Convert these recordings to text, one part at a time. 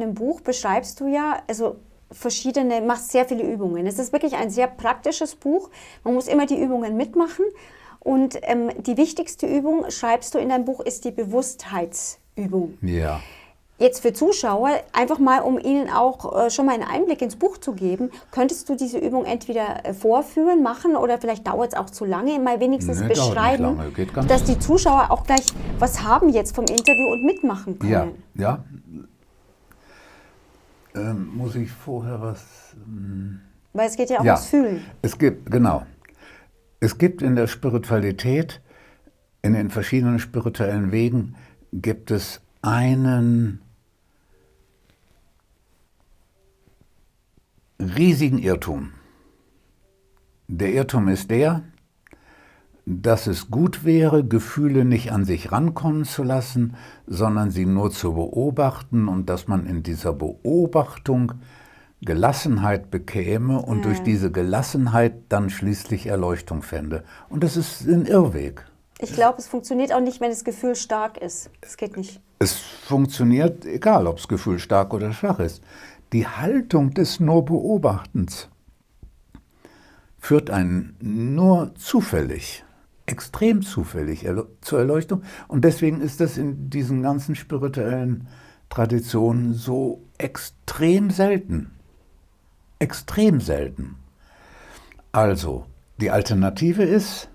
deinem Buch beschreibst du ja, also verschiedene, machst sehr viele Übungen. Es ist wirklich ein sehr praktisches Buch. Man muss immer die Übungen mitmachen. Und ähm, die wichtigste Übung, schreibst du in deinem Buch, ist die Bewusstheitsübung. Ja. Jetzt für Zuschauer, einfach mal, um ihnen auch äh, schon mal einen Einblick ins Buch zu geben, könntest du diese Übung entweder äh, vorführen, machen oder vielleicht dauert es auch zu lange, mal wenigstens nee, beschreiben, dass die Zuschauer auch gleich was haben jetzt vom Interview und mitmachen können. Ja, ja. Ähm, muss ich vorher was. Ähm Weil es geht ja auch ja, ums Fühlen. Es gibt, genau. Es gibt in der Spiritualität, in den verschiedenen spirituellen Wegen, gibt es einen riesigen Irrtum. Der Irrtum ist der, dass es gut wäre, Gefühle nicht an sich rankommen zu lassen, sondern sie nur zu beobachten und dass man in dieser Beobachtung Gelassenheit bekäme und ja. durch diese Gelassenheit dann schließlich Erleuchtung fände. Und das ist ein Irrweg. Ich glaube, es funktioniert auch nicht, wenn das Gefühl stark ist. Es geht nicht. Es funktioniert, egal ob das Gefühl stark oder schwach ist. Die Haltung des nur Beobachtens führt einen nur zufällig extrem zufällig zur Erleuchtung. Und deswegen ist das in diesen ganzen spirituellen Traditionen so extrem selten. Extrem selten. Also, die Alternative ist,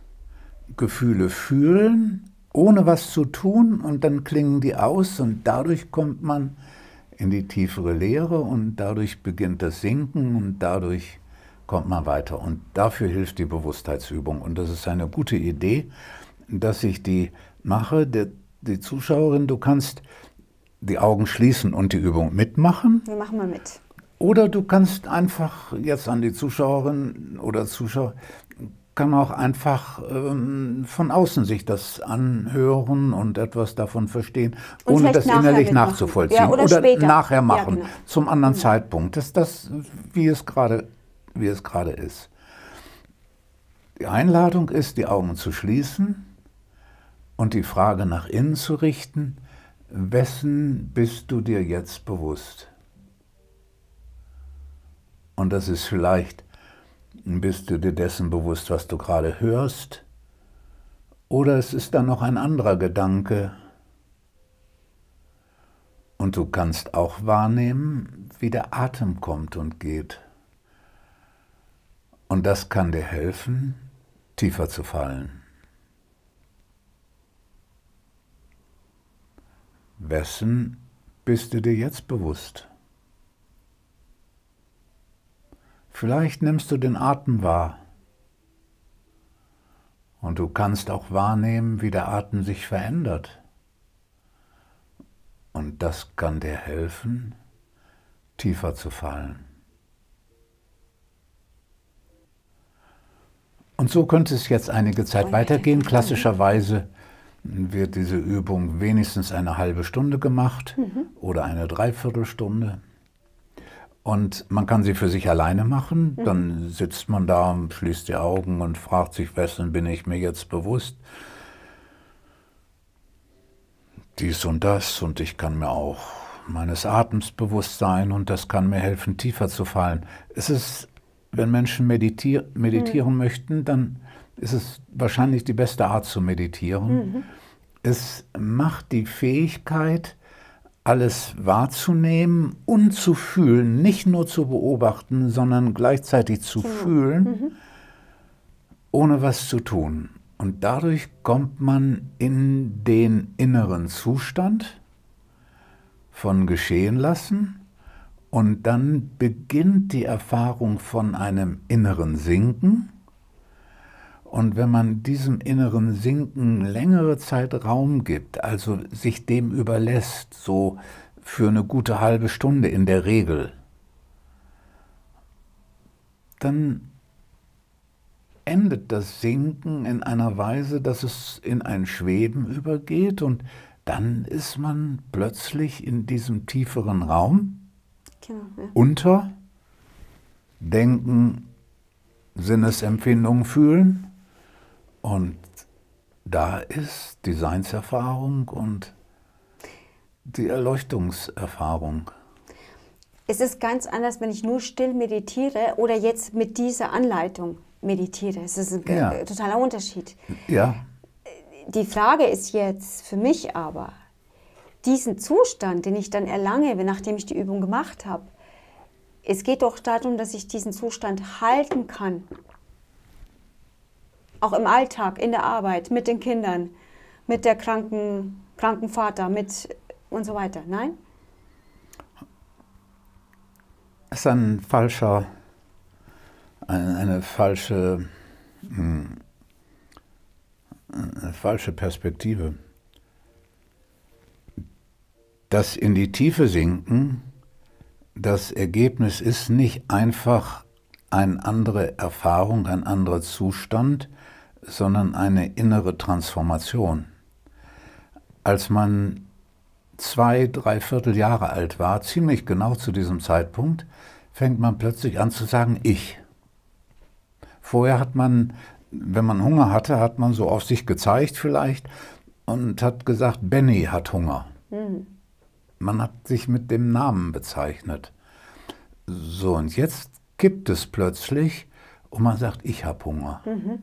Gefühle fühlen, ohne was zu tun, und dann klingen die aus und dadurch kommt man in die tiefere Leere und dadurch beginnt das Sinken und dadurch kommt man weiter. Und dafür hilft die Bewusstheitsübung. Und das ist eine gute Idee, dass ich die mache. Der, die Zuschauerin, du kannst die Augen schließen und die Übung mitmachen. Wir machen mal mit. Oder du kannst einfach jetzt an die Zuschauerin oder Zuschauer, kann auch einfach ähm, von außen sich das anhören und etwas davon verstehen, und ohne das innerlich nachzuvollziehen. Ja, oder, oder nachher machen, ja, genau. zum anderen mhm. Zeitpunkt. Das ist das, wie es gerade wie es gerade ist. Die Einladung ist, die Augen zu schließen und die Frage nach innen zu richten, wessen bist du dir jetzt bewusst? Und das ist vielleicht, bist du dir dessen bewusst, was du gerade hörst? Oder es ist dann noch ein anderer Gedanke. Und du kannst auch wahrnehmen, wie der Atem kommt und geht. Und das kann dir helfen, tiefer zu fallen. Wessen bist du dir jetzt bewusst? Vielleicht nimmst du den Atem wahr und du kannst auch wahrnehmen, wie der Atem sich verändert. Und das kann dir helfen, tiefer zu fallen. Und so könnte es jetzt einige Zeit weitergehen. Klassischerweise wird diese Übung wenigstens eine halbe Stunde gemacht mhm. oder eine Dreiviertelstunde. Und man kann sie für sich alleine machen. Mhm. Dann sitzt man da und schließt die Augen und fragt sich, wessen bin ich mir jetzt bewusst? Dies und das und ich kann mir auch meines Atems bewusst sein und das kann mir helfen, tiefer zu fallen. Es ist wenn Menschen meditier meditieren mhm. möchten, dann ist es wahrscheinlich die beste Art zu meditieren. Mhm. Es macht die Fähigkeit, alles wahrzunehmen und zu fühlen, nicht nur zu beobachten, sondern gleichzeitig zu genau. fühlen, mhm. ohne was zu tun. Und dadurch kommt man in den inneren Zustand von Geschehen lassen und dann beginnt die Erfahrung von einem inneren Sinken. Und wenn man diesem inneren Sinken längere Zeit Raum gibt, also sich dem überlässt, so für eine gute halbe Stunde in der Regel, dann endet das Sinken in einer Weise, dass es in ein Schweben übergeht und dann ist man plötzlich in diesem tieferen Raum Genau, ja. Unter Denken, Sinnesempfindungen fühlen und da ist Designserfahrung und die Erleuchtungserfahrung. Es ist ganz anders, wenn ich nur still meditiere oder jetzt mit dieser Anleitung meditiere. Es ist ein ja. totaler Unterschied. Ja. Die Frage ist jetzt für mich aber, diesen Zustand, den ich dann erlange, nachdem ich die Übung gemacht habe, es geht doch darum, dass ich diesen Zustand halten kann. Auch im Alltag, in der Arbeit, mit den Kindern, mit der kranken, kranken Vater, mit und so weiter. Nein? Das ist ein falscher, eine, eine falsche, hm, eine falsche Perspektive. Das in die Tiefe sinken, das Ergebnis ist nicht einfach eine andere Erfahrung, ein anderer Zustand, sondern eine innere Transformation. Als man zwei, dreiviertel Jahre alt war, ziemlich genau zu diesem Zeitpunkt, fängt man plötzlich an zu sagen, ich. Vorher hat man, wenn man Hunger hatte, hat man so auf sich gezeigt vielleicht und hat gesagt, Benny hat Hunger. Mhm. Man hat sich mit dem Namen bezeichnet. So, und jetzt gibt es plötzlich, und man sagt, ich habe Hunger. Mhm.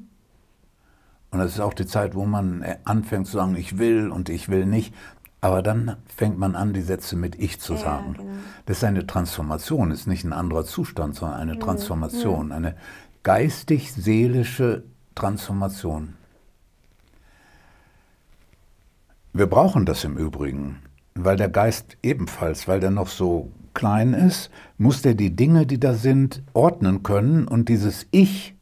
Und das ist auch die Zeit, wo man äh, anfängt zu sagen, ich will und ich will nicht. Aber dann fängt man an, die Sätze mit ich zu sagen. genau. Das ist eine Transformation, ist nicht ein anderer Zustand, sondern eine mhm, Transformation, mhm. eine geistig-seelische Transformation. Wir brauchen das im Übrigen weil der Geist ebenfalls, weil der noch so klein ist, muss der die Dinge, die da sind, ordnen können und dieses Ich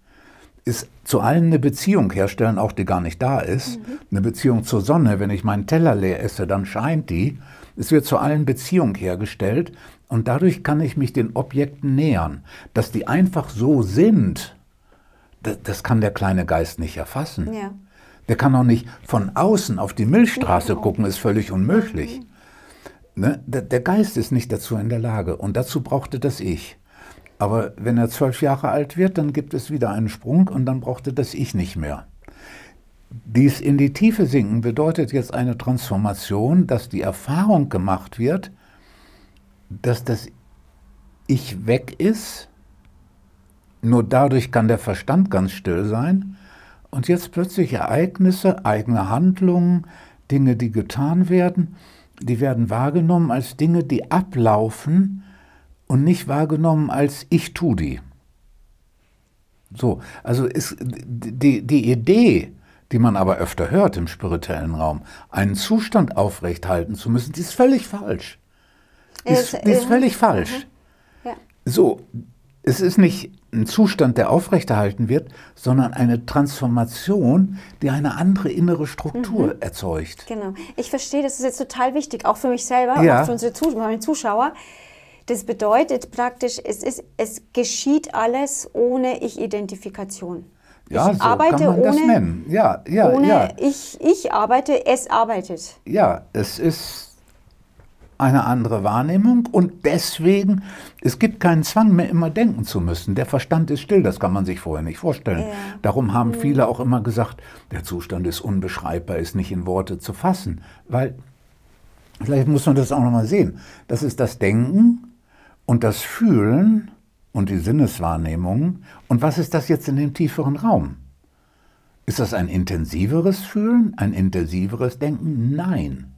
ist zu allen eine Beziehung herstellen, auch die gar nicht da ist. Mhm. Eine Beziehung zur Sonne, wenn ich meinen Teller leer esse, dann scheint die. Es wird zu allen Beziehung hergestellt und dadurch kann ich mich den Objekten nähern. Dass die einfach so sind, das, das kann der kleine Geist nicht erfassen. Ja. Der kann auch nicht von außen auf die Milchstraße mhm. gucken, ist völlig unmöglich. Mhm. Ne? Der, der Geist ist nicht dazu in der Lage und dazu brauchte das Ich. Aber wenn er zwölf Jahre alt wird, dann gibt es wieder einen Sprung und dann brauchte das Ich nicht mehr. Dies in die Tiefe sinken bedeutet jetzt eine Transformation, dass die Erfahrung gemacht wird, dass das Ich weg ist. Nur dadurch kann der Verstand ganz still sein. Und jetzt plötzlich Ereignisse, eigene Handlungen, Dinge, die getan werden, die werden wahrgenommen als Dinge, die ablaufen und nicht wahrgenommen als ich tue die. So, also ist die, die Idee, die man aber öfter hört im spirituellen Raum, einen Zustand aufrechthalten zu müssen, die ist völlig falsch. Die ist, die ist äh, völlig mhm. falsch. So, es ist nicht ein Zustand, der aufrechterhalten wird, sondern eine Transformation, die eine andere innere Struktur mhm. erzeugt. Genau. Ich verstehe, das ist jetzt total wichtig, auch für mich selber, ja. auch für unsere Zus meine Zuschauer. Das bedeutet praktisch, es, ist, es geschieht alles ohne Ich-Identifikation. Ja, ich so arbeite kann man ohne, nennen. Ja, ja, ohne ja. Ich, ich arbeite, es arbeitet. Ja, es ist eine andere Wahrnehmung und deswegen, es gibt keinen Zwang mehr, immer denken zu müssen. Der Verstand ist still, das kann man sich vorher nicht vorstellen. Ja. Darum haben ja. viele auch immer gesagt, der Zustand ist unbeschreibbar, ist nicht in Worte zu fassen, weil vielleicht muss man das auch nochmal sehen. Das ist das Denken und das Fühlen und die Sinneswahrnehmung. Und was ist das jetzt in dem tieferen Raum? Ist das ein intensiveres Fühlen, ein intensiveres Denken? Nein.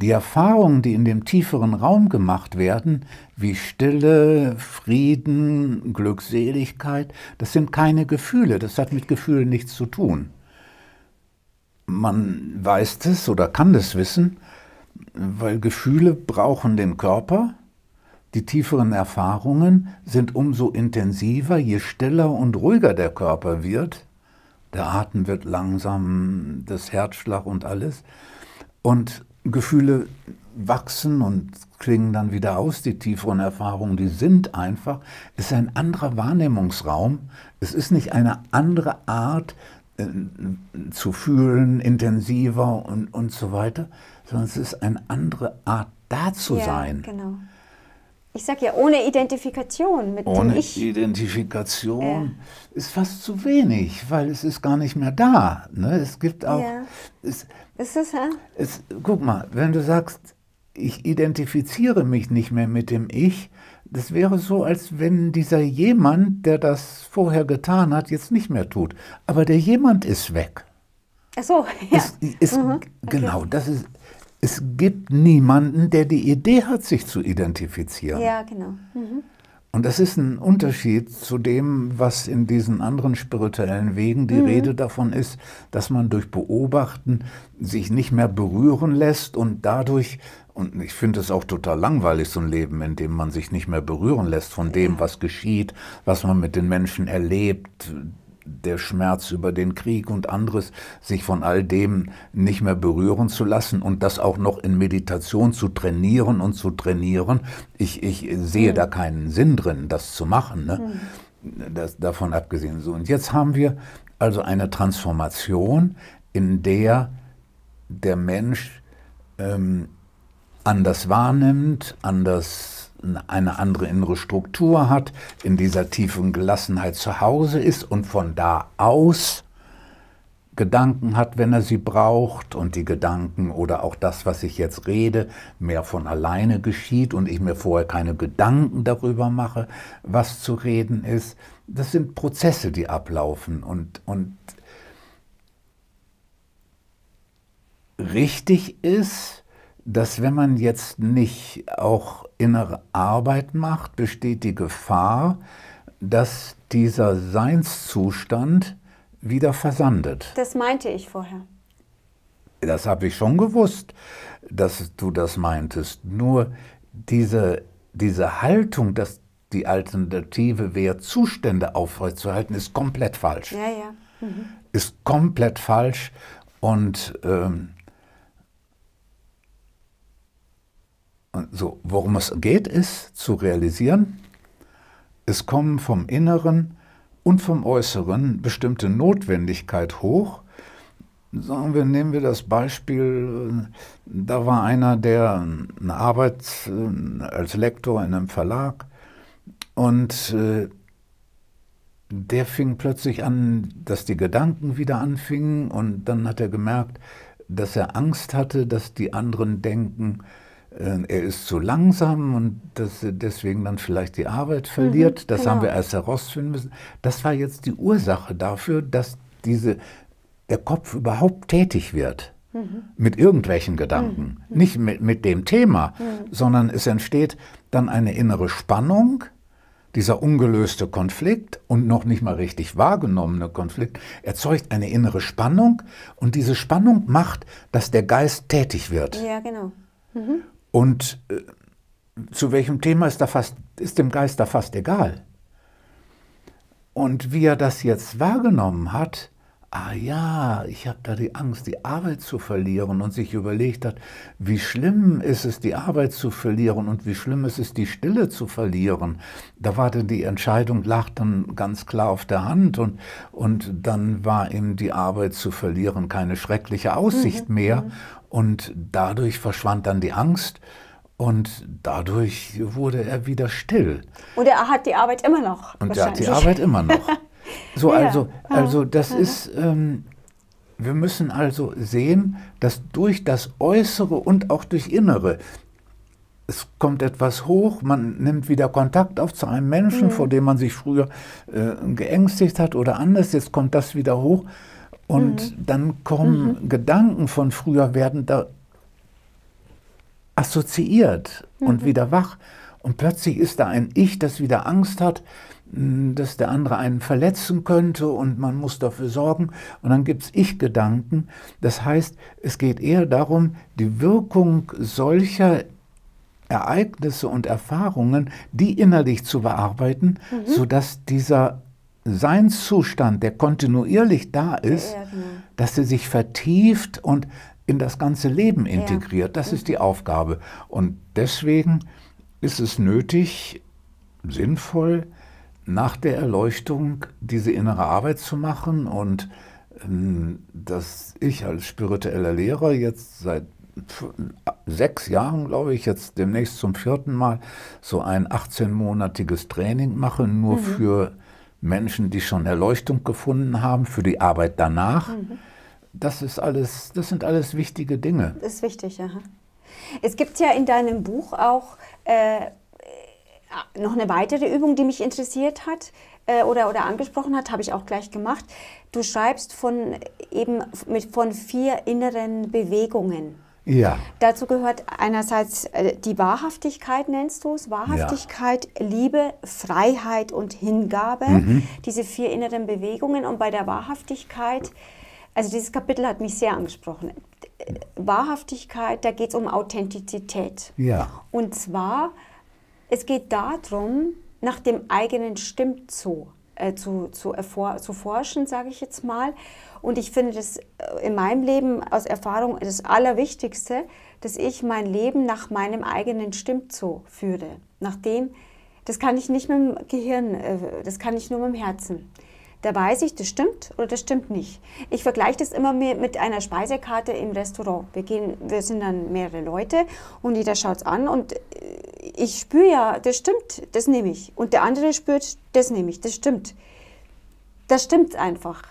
Die Erfahrungen, die in dem tieferen Raum gemacht werden, wie Stille, Frieden, Glückseligkeit, das sind keine Gefühle, das hat mit Gefühlen nichts zu tun. Man weiß es oder kann es wissen, weil Gefühle brauchen den Körper, die tieferen Erfahrungen sind umso intensiver, je stiller und ruhiger der Körper wird. Der Atem wird langsam, das Herzschlag und alles. Und Gefühle wachsen und klingen dann wieder aus, die tieferen Erfahrungen, die sind einfach, ist ein anderer Wahrnehmungsraum, es ist nicht eine andere Art äh, zu fühlen, intensiver und, und so weiter, sondern es ist eine andere Art da zu ja, sein. Genau ich sage ja, ohne Identifikation mit ohne dem Ich. Ohne Identifikation ja. ist fast zu wenig, weil es ist gar nicht mehr da. Ne? Es gibt auch. Ja. Es, ist es, ja? Es, guck mal, wenn du sagst, ich identifiziere mich nicht mehr mit dem Ich, das wäre so, als wenn dieser jemand, der das vorher getan hat, jetzt nicht mehr tut. Aber der jemand ist weg. Ach so, ja. Es, es, mhm. Genau, okay. das ist es gibt niemanden, der die Idee hat, sich zu identifizieren. Ja, genau. Mhm. Und das ist ein Unterschied zu dem, was in diesen anderen spirituellen Wegen die mhm. Rede davon ist, dass man durch Beobachten sich nicht mehr berühren lässt und dadurch, und ich finde es auch total langweilig, so ein Leben, in dem man sich nicht mehr berühren lässt von dem, was geschieht, was man mit den Menschen erlebt, der Schmerz über den Krieg und anderes, sich von all dem nicht mehr berühren zu lassen und das auch noch in Meditation zu trainieren und zu trainieren. Ich, ich sehe mhm. da keinen Sinn drin, das zu machen. Ne? Mhm. Das, davon abgesehen. So, und jetzt haben wir also eine Transformation, in der der Mensch ähm, anders wahrnimmt, anders eine andere innere Struktur hat, in dieser tiefen Gelassenheit zu Hause ist und von da aus Gedanken hat, wenn er sie braucht und die Gedanken oder auch das, was ich jetzt rede, mehr von alleine geschieht und ich mir vorher keine Gedanken darüber mache, was zu reden ist. Das sind Prozesse, die ablaufen und, und richtig ist, dass wenn man jetzt nicht auch innere Arbeit macht, besteht die Gefahr, dass dieser Seinszustand wieder versandet. Das meinte ich vorher. Das habe ich schon gewusst, dass du das meintest. Nur diese, diese Haltung, dass die Alternative wäre, Zustände aufrechtzuerhalten, ist komplett falsch. Ja, ja. Mhm. Ist komplett falsch und ähm, so, worum es geht, ist zu realisieren, es kommen vom Inneren und vom Äußeren bestimmte Notwendigkeit hoch. Sagen wir, nehmen wir das Beispiel, da war einer, der eine Arbeit äh, als Lektor in einem Verlag und äh, der fing plötzlich an, dass die Gedanken wieder anfingen und dann hat er gemerkt, dass er Angst hatte, dass die anderen denken, äh, er ist zu langsam und dass er deswegen dann vielleicht die Arbeit mhm, verliert. Mhm, das genau. haben wir erst herausfinden müssen. Das war jetzt die Ursache dafür, dass diese, der Kopf überhaupt tätig wird. Mhm. Mit irgendwelchen Gedanken. Mhm. mhm. Nicht mit, mit dem Thema, mhm. sondern es entsteht dann eine innere Spannung, dieser ungelöste Konflikt und noch nicht mal richtig wahrgenommene Konflikt erzeugt eine innere Spannung und diese Spannung macht, dass der Geist tätig wird. Ja, genau. Mhm. Und äh, zu welchem Thema ist, da fast, ist dem Geist da fast egal. Und wie er das jetzt wahrgenommen hat, ah ja, ich habe da die Angst, die Arbeit zu verlieren und sich überlegt hat, wie schlimm ist es, die Arbeit zu verlieren und wie schlimm ist es, die Stille zu verlieren. Da war dann die Entscheidung, lag dann ganz klar auf der Hand und, und dann war ihm die Arbeit zu verlieren keine schreckliche Aussicht mhm. mehr mhm. und dadurch verschwand dann die Angst. Und dadurch wurde er wieder still. Und er hat die Arbeit immer noch. Und er hat die Arbeit immer noch. So, also, ja. also, ah. also das ja. Ah. ist, ähm, wir müssen also sehen, dass durch das Äußere und auch durch Innere, es kommt etwas hoch, man nimmt wieder Kontakt auf zu einem Menschen, mhm. vor dem man sich früher äh, geängstigt hat oder anders, jetzt kommt das wieder hoch und mhm. dann kommen mhm. Gedanken von früher, werden da assoziiert und mhm. wieder wach und plötzlich ist da ein Ich, das wieder Angst hat, dass der andere einen verletzen könnte und man muss dafür sorgen. Und dann gibt es Ich-Gedanken. Das heißt, es geht eher darum, die Wirkung solcher Ereignisse und Erfahrungen, die innerlich zu bearbeiten, mhm. sodass dieser Seinszustand, der kontinuierlich da ist, ja, genau. dass er sich vertieft und in das ganze Leben integriert. Das ja. Mhm. ist die Aufgabe. Und deswegen ist es nötig, sinnvoll, nach der Erleuchtung diese innere Arbeit zu machen und ähm, dass ich als spiritueller Lehrer jetzt seit sechs Jahren, glaube ich, jetzt demnächst zum vierten Mal so ein 18-monatiges Training mache, nur mhm. für Menschen, die schon Erleuchtung gefunden haben, für die Arbeit danach. Mhm. Das ist alles, das sind alles wichtige Dinge. Das ist wichtig, ja. Es gibt ja in deinem Buch auch äh, noch eine weitere Übung, die mich interessiert hat äh, oder, oder angesprochen hat, habe ich auch gleich gemacht. Du schreibst von eben mit von vier inneren Bewegungen. Ja. Dazu gehört einerseits äh, die Wahrhaftigkeit, nennst du es, Wahrhaftigkeit, ja. Liebe, Freiheit und Hingabe, mhm. diese vier inneren Bewegungen. Und bei der Wahrhaftigkeit, also dieses Kapitel hat mich sehr angesprochen. Äh, Wahrhaftigkeit, da geht es um Authentizität. Ja. Und zwar es geht darum, nach dem eigenen Stimmzoo äh, zu, zu, zu forschen, sage ich jetzt mal. Und ich finde das äh, in meinem Leben aus Erfahrung das Allerwichtigste, dass ich mein Leben nach meinem eigenen Stimmzoo führe. Nach dem, das kann ich nicht mit dem Gehirn, äh, das kann ich nur mit dem Herzen. Da weiß ich, das stimmt oder das stimmt nicht. Ich vergleiche das immer mit einer Speisekarte im Restaurant. Wir, gehen, wir sind dann mehrere Leute und jeder schaut es an und äh, ich spüre ja, das stimmt, das nehme ich. Und der andere spürt, das nehme ich, das stimmt. Das stimmt einfach.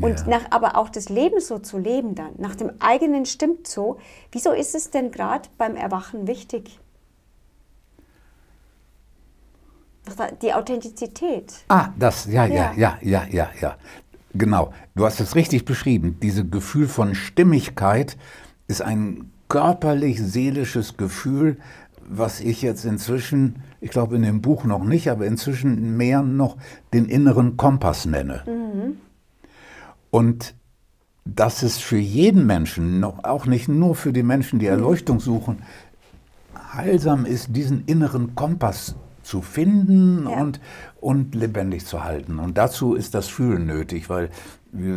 Und ja. nach, aber auch das Leben so zu leben dann, nach dem eigenen stimmt so. Wieso ist es denn gerade beim Erwachen wichtig? Die Authentizität. Ah, das, ja, ja, ja, ja, ja, ja. ja. Genau, du hast es richtig beschrieben. Dieses Gefühl von Stimmigkeit ist ein körperlich-seelisches Gefühl, was ich jetzt inzwischen, ich glaube in dem Buch noch nicht, aber inzwischen mehr noch den inneren Kompass nenne. Mhm. Und dass es für jeden Menschen, noch, auch nicht nur für die Menschen, die mhm. Erleuchtung suchen, heilsam ist, diesen inneren Kompass zu finden ja. und, und lebendig zu halten. Und dazu ist das Fühlen nötig, weil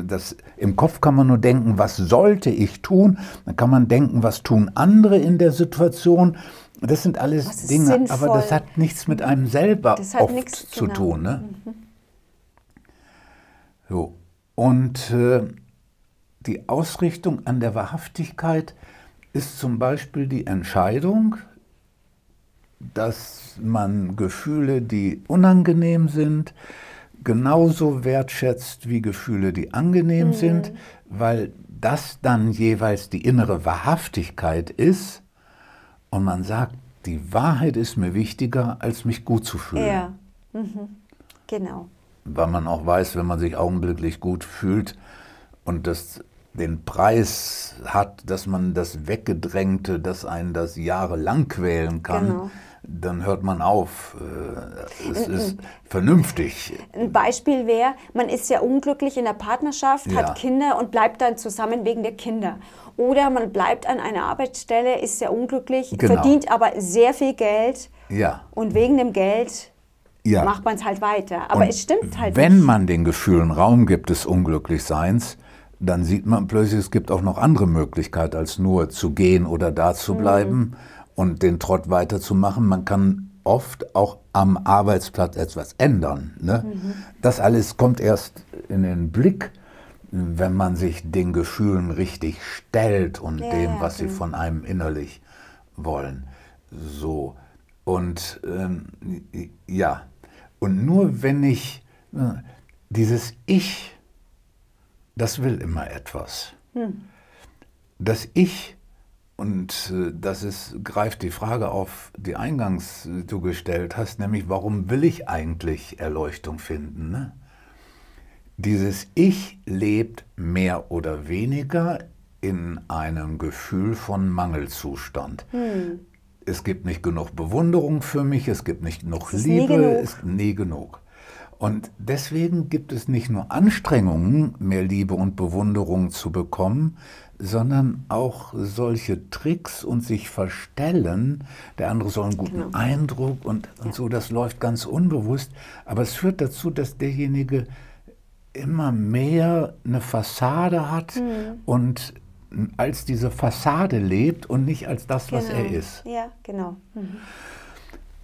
das, im Kopf kann man nur denken, was sollte ich tun? Dann kann man denken, was tun andere in der Situation? Das sind alles Dinge, sinnvoll. aber das hat nichts mit einem selber oft zu genau. tun. Ne? Mhm. So. Und äh, die Ausrichtung an der Wahrhaftigkeit ist zum Beispiel die Entscheidung, dass man Gefühle, die unangenehm sind, genauso wertschätzt wie Gefühle, die angenehm mhm. sind, weil das dann jeweils die innere Wahrhaftigkeit ist, und man sagt, die Wahrheit ist mir wichtiger, als mich gut zu fühlen. Ja, mhm. genau. Weil man auch weiß, wenn man sich augenblicklich gut fühlt und das den Preis hat, dass man das Weggedrängte, dass einen das jahrelang quälen kann, genau. dann hört man auf. Äh, es ist vernünftig. Ein Beispiel wäre, man ist ja unglücklich in der Partnerschaft, ja. hat Kinder und bleibt dann zusammen wegen der Kinder. Oder man bleibt an einer Arbeitsstelle, ist sehr unglücklich, genau. verdient aber sehr viel Geld ja. und wegen dem Geld ja. macht man es halt weiter. Aber und es stimmt halt. Wenn nicht. man den Gefühlen Raum gibt des Unglücklichseins, dann sieht man plötzlich, es gibt auch noch andere Möglichkeiten, als nur zu gehen oder da zu mhm. bleiben mhm. und den Trott weiterzumachen. Man kann oft auch am Arbeitsplatz etwas ändern. Ne? Mhm. Das alles kommt erst in den Blick, wenn man sich den Gefühlen richtig stellt und ja, dem, was sie genau. von einem innerlich wollen. So. Und ähm, ja, und nur wenn ich äh, dieses Ich das will immer etwas. Hm. Das Ich, und äh, das ist, greift die Frage auf, die eingangs äh, du gestellt hast, nämlich warum will ich eigentlich Erleuchtung finden? Ne? Dieses Ich lebt mehr oder weniger in einem Gefühl von Mangelzustand. Hm. Es gibt nicht genug Bewunderung für mich, es gibt nicht genug es Liebe, nie genug. ist nie genug. Und deswegen gibt es nicht nur Anstrengungen, mehr Liebe und Bewunderung zu bekommen, sondern auch solche Tricks und sich verstellen. Der andere soll einen guten genau. Eindruck und, und ja. so, das läuft ganz unbewusst. Aber es führt dazu, dass derjenige immer mehr eine Fassade hat mhm. und als diese Fassade lebt und nicht als das, genau. was er ist. Ja, genau. Mhm.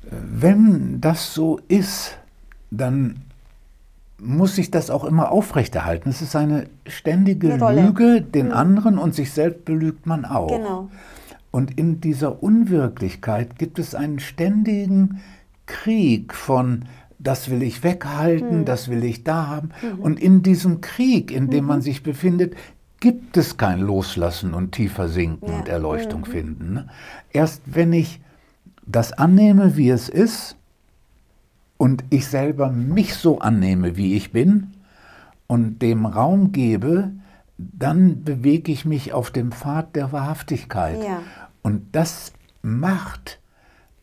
Wenn das so ist, dann muss sich das auch immer aufrechterhalten. Es ist eine ständige eine Lüge, den mhm. anderen und sich selbst belügt man auch. Genau. Und in dieser Unwirklichkeit gibt es einen ständigen Krieg von das will ich weghalten, mhm. das will ich da haben. Mhm. Und in diesem Krieg, in dem man mhm. sich befindet, gibt es kein Loslassen und tiefer sinken ja. und Erleuchtung mhm. finden. Ne? Erst wenn ich das annehme, wie es ist, und ich selber mich so annehme, wie ich bin und dem Raum gebe, dann bewege ich mich auf dem Pfad der Wahrhaftigkeit. Ja. Und das macht,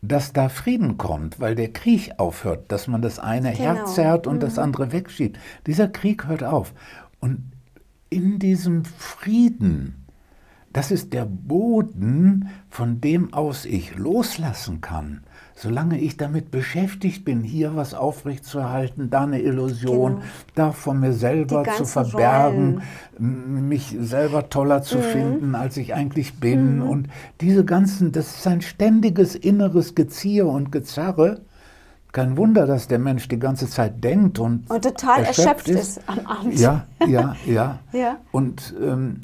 dass da Frieden kommt, weil der Krieg aufhört, dass man das eine genau. herzerrt und mhm. das andere wegschiebt. Dieser Krieg hört auf. Und in diesem Frieden das ist der Boden, von dem aus ich loslassen kann. Solange ich damit beschäftigt bin, hier was aufrechtzuerhalten, da eine Illusion, genau. da vor mir selber zu verbergen, Rollen. mich selber toller zu mhm. finden, als ich eigentlich bin. Mhm. Und diese ganzen, das ist ein ständiges inneres Gezieher und Gezerre. Kein Wunder, dass der Mensch die ganze Zeit denkt und, und total erschöpft, erschöpft ist. ist. am Abend. Ja, ja, ja. ja. Und ähm,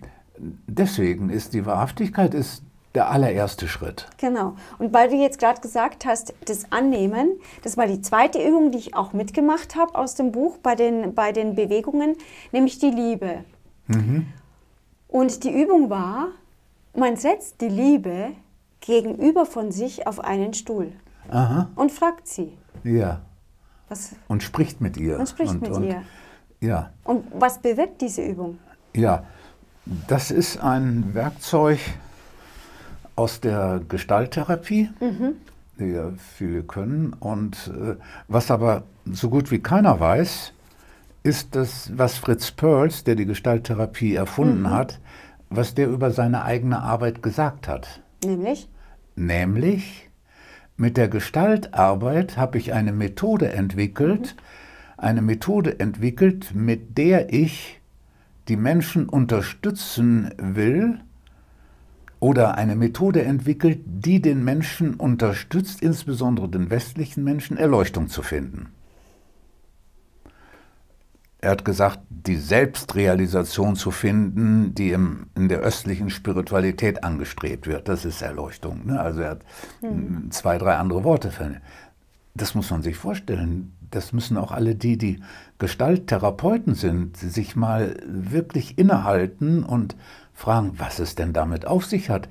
Deswegen ist die Wahrhaftigkeit ist der allererste Schritt. Genau. Und weil du jetzt gerade gesagt hast, das Annehmen, das war die zweite Übung, die ich auch mitgemacht habe aus dem Buch bei den, bei den Bewegungen, nämlich die Liebe. Mhm. Und die Übung war, man setzt die Liebe gegenüber von sich auf einen Stuhl Aha. und fragt sie. Ja. Was? Und spricht mit ihr. Und spricht und, mit und, ihr. Ja. Und was bewirkt diese Übung? Ja, das ist ein Werkzeug aus der Gestalttherapie, mhm. die ja viele können. Und äh, was aber so gut wie keiner weiß, ist das, was Fritz Perls, der die Gestalttherapie erfunden mhm. hat, was der über seine eigene Arbeit gesagt hat. Nämlich? Nämlich, mit der Gestaltarbeit habe ich eine Methode entwickelt, mhm. eine Methode entwickelt, mit der ich die Menschen unterstützen will oder eine Methode entwickelt, die den Menschen unterstützt, insbesondere den westlichen Menschen, Erleuchtung zu finden. Er hat gesagt, die Selbstrealisation zu finden, die im, in der östlichen Spiritualität angestrebt wird. Das ist Erleuchtung. Ne? Also er hat mhm. zwei, drei andere Worte das muss man sich vorstellen. Das müssen auch alle die, die Gestalttherapeuten sind, sich mal wirklich innehalten und fragen, was es denn damit auf sich hat.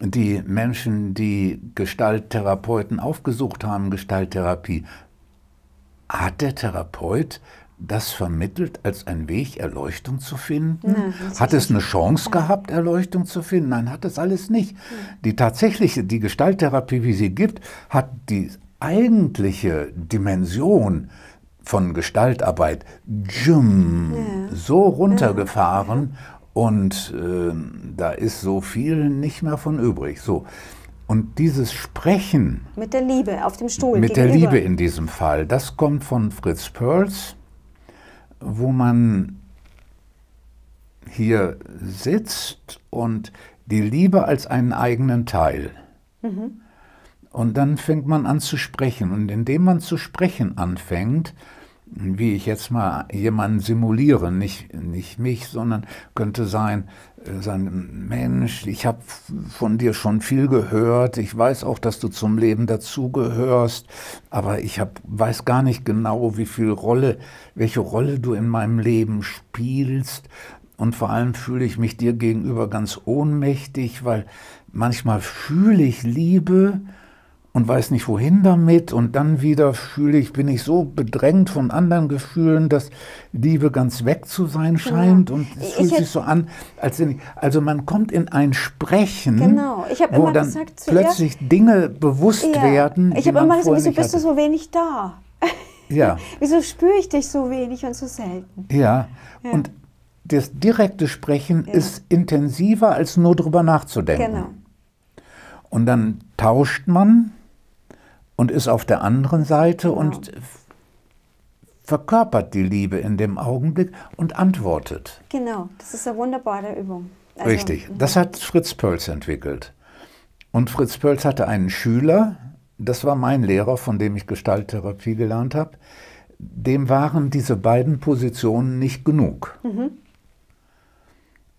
Die Menschen, die Gestalttherapeuten aufgesucht haben, Gestalttherapie, hat der Therapeut das vermittelt als ein Weg, Erleuchtung zu finden? Ja, hat es eine Chance gehabt, Erleuchtung zu finden? Nein, hat es alles nicht. Die tatsächliche, die Gestalttherapie, wie sie gibt, hat die eigentliche Dimension von Gestaltarbeit jim, ja. so runtergefahren und äh, da ist so viel nicht mehr von übrig. So. Und dieses Sprechen. Mit der Liebe auf dem Stuhl. Mit gegenüber. der Liebe in diesem Fall. Das kommt von Fritz Perls, wo man hier sitzt und die Liebe als einen eigenen Teil. Mhm. Und dann fängt man an zu sprechen. Und indem man zu sprechen anfängt, wie ich jetzt mal jemanden simuliere, nicht, nicht mich, sondern könnte sein, äh, sein Mensch, ich habe von dir schon viel gehört, ich weiß auch, dass du zum Leben dazugehörst, aber ich hab, weiß gar nicht genau, wie viel Rolle, welche Rolle du in meinem Leben spielst. Und vor allem fühle ich mich dir gegenüber ganz ohnmächtig, weil manchmal fühle ich Liebe, und weiß nicht wohin damit und dann wieder fühle ich, bin ich so bedrängt von anderen Gefühlen, dass Liebe ganz weg zu sein genau. scheint genau. und es fühlt sich so an, als wenn ich, also man kommt in ein Sprechen, genau. wo dann gesagt, plötzlich ihr, Dinge bewusst ja. werden. Ich habe immer gesagt, wieso bist du so wenig da? Ja. wieso spüre ich dich so wenig und so selten? Ja, ja. und das direkte Sprechen ja. ist intensiver, als nur drüber nachzudenken. Genau. Und dann tauscht man und ist auf der anderen Seite ja. Genau. und verkörpert die Liebe in dem Augenblick und antwortet. Genau, das ist eine wunderbare Übung. Also, Richtig, mhm. das hat Fritz Pölz entwickelt. Und Fritz Pölz hatte einen Schüler, das war mein Lehrer, von dem ich Gestalttherapie gelernt habe, dem waren diese beiden Positionen nicht genug. Mhm.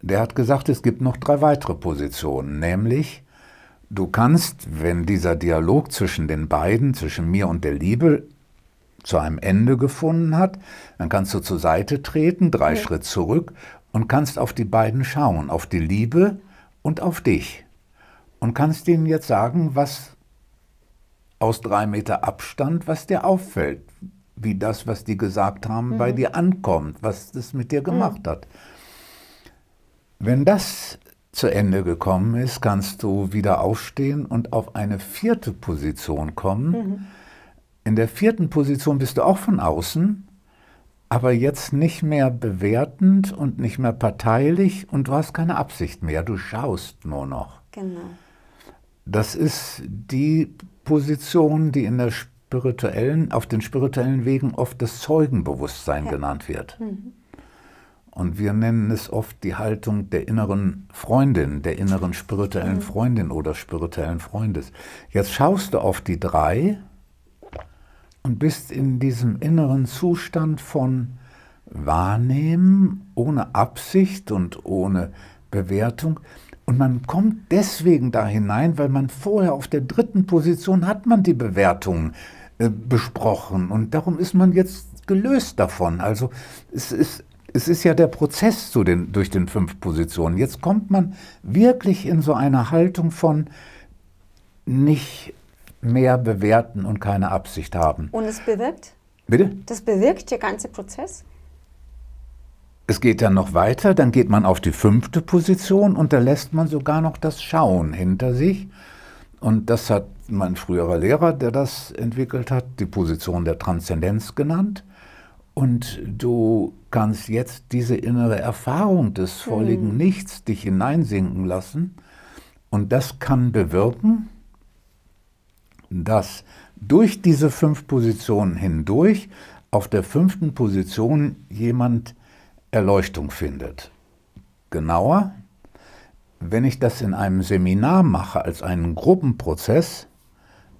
Der hat gesagt, es gibt noch drei weitere Positionen, nämlich Du kannst, wenn dieser Dialog zwischen den beiden, zwischen mir und der Liebe, zu einem Ende gefunden hat, dann kannst du zur Seite treten, drei ja. Schritt zurück und kannst auf die beiden schauen, auf die Liebe und auf dich. Und kannst ihnen jetzt sagen, was aus drei Meter Abstand, was dir auffällt, wie das, was die gesagt haben, mhm. bei dir ankommt, was das mit dir mhm. gemacht mhm. hat. Wenn das zu Ende gekommen ist, kannst du wieder aufstehen und auf eine vierte Position kommen. Mhm. In der vierten Position bist du auch von außen, aber jetzt nicht mehr bewertend und nicht mehr parteilich und du hast keine Absicht mehr, du schaust nur noch. Genau. Das ist die Position, die in der spirituellen, auf den spirituellen Wegen oft das Zeugenbewusstsein ja. genannt wird. Mhm. Und wir nennen es oft die Haltung der inneren Freundin, der inneren spirituellen mhm. Freundin oder spirituellen Freundes. Jetzt schaust du auf die drei und bist in diesem inneren Zustand von Wahrnehmen ohne Absicht und ohne Bewertung. Und man kommt deswegen da hinein, weil man vorher auf der dritten Position hat man die Bewertung äh, besprochen. Und darum ist man jetzt gelöst davon. Also es ist es ist ja der Prozess den, durch den fünf Positionen. Jetzt kommt man wirklich in so eine Haltung von nicht mehr bewerten und keine Absicht haben. Und es bewirkt? Bitte? Das bewirkt der ganze Prozess? Es geht dann noch weiter, dann geht man auf die fünfte Position und da lässt man sogar noch das Schauen hinter sich. Und das hat mein früherer Lehrer, der das entwickelt hat, die Position der Transzendenz genannt. Und du kannst jetzt diese innere Erfahrung des völligen mhm. Nichts dich hineinsinken lassen. Und das kann bewirken, dass durch diese fünf Positionen hindurch auf der fünften Position jemand Erleuchtung findet. Genauer, wenn ich das in einem Seminar mache als einen Gruppenprozess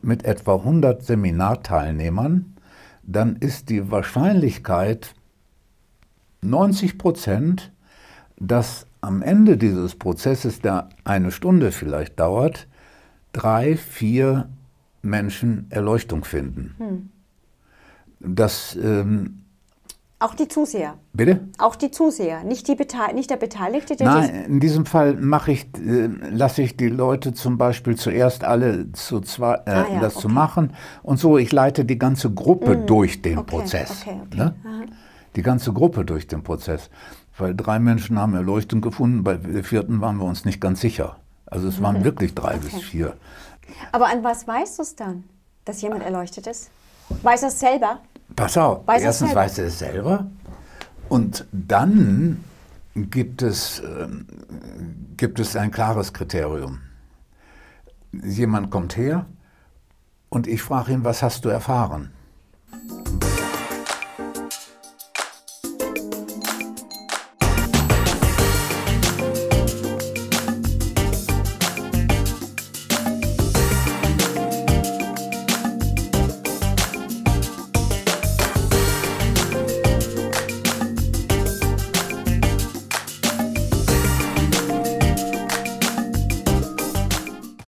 mit etwa 100 Seminarteilnehmern, dann ist die Wahrscheinlichkeit 90 Prozent, dass am Ende dieses Prozesses, der eine Stunde vielleicht dauert, drei, vier Menschen Erleuchtung finden. Hm. Das ähm, auch die Zuseher. Bitte? Auch die Zuseher, nicht, die Beteil nicht der Beteiligte. Der Nein, in diesem Fall mache ich, äh, lasse ich die Leute zum Beispiel zuerst alle zu zwei, äh, ah, ja, das okay. zu machen und so. Ich leite die ganze Gruppe mm. durch den okay, Prozess. Okay, ne? Die ganze Gruppe durch den Prozess, weil drei Menschen haben Erleuchtung gefunden. Bei der vierten waren wir uns nicht ganz sicher. Also es waren mhm. wirklich drei bis vier. Aber an was weißt du es dann, dass jemand erleuchtet ist? Weiß er es selber? Pass auf, weiß erstens er weiß er es selber und dann gibt es, äh, gibt es ein klares Kriterium. Jemand kommt her und ich frage ihn, was hast du erfahren?